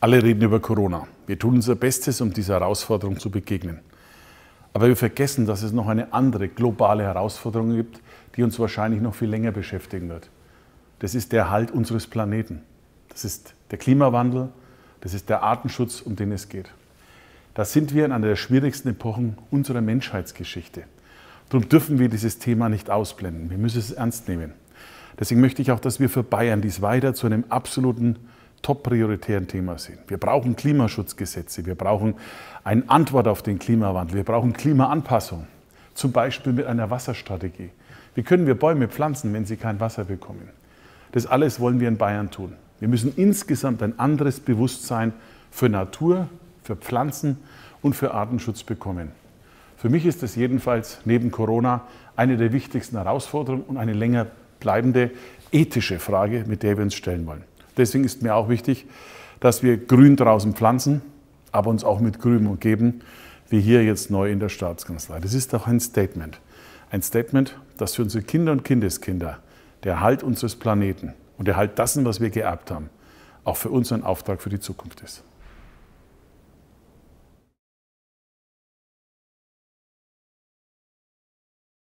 Alle reden über Corona. Wir tun unser Bestes, um dieser Herausforderung zu begegnen. Aber wir vergessen, dass es noch eine andere globale Herausforderung gibt, die uns wahrscheinlich noch viel länger beschäftigen wird. Das ist der Erhalt unseres Planeten. Das ist der Klimawandel, das ist der Artenschutz, um den es geht. Da sind wir in einer der schwierigsten Epochen unserer Menschheitsgeschichte. Darum dürfen wir dieses Thema nicht ausblenden. Wir müssen es ernst nehmen. Deswegen möchte ich auch, dass wir für Bayern dies weiter zu einem absoluten top-prioritären Thema sehen. Wir brauchen Klimaschutzgesetze, wir brauchen eine Antwort auf den Klimawandel, wir brauchen Klimaanpassung, zum Beispiel mit einer Wasserstrategie. Wie können wir Bäume pflanzen, wenn sie kein Wasser bekommen? Das alles wollen wir in Bayern tun. Wir müssen insgesamt ein anderes Bewusstsein für Natur, für Pflanzen und für Artenschutz bekommen. Für mich ist das jedenfalls neben Corona eine der wichtigsten Herausforderungen und eine länger bleibende ethische Frage, mit der wir uns stellen wollen deswegen ist mir auch wichtig, dass wir grün draußen pflanzen, aber uns auch mit grün umgeben, wie hier jetzt neu in der Staatskanzlei. Das ist doch ein Statement. Ein Statement, dass für unsere Kinder und Kindeskinder der Erhalt unseres Planeten und der Erhalt dessen, was wir geerbt haben, auch für uns ein Auftrag für die Zukunft ist.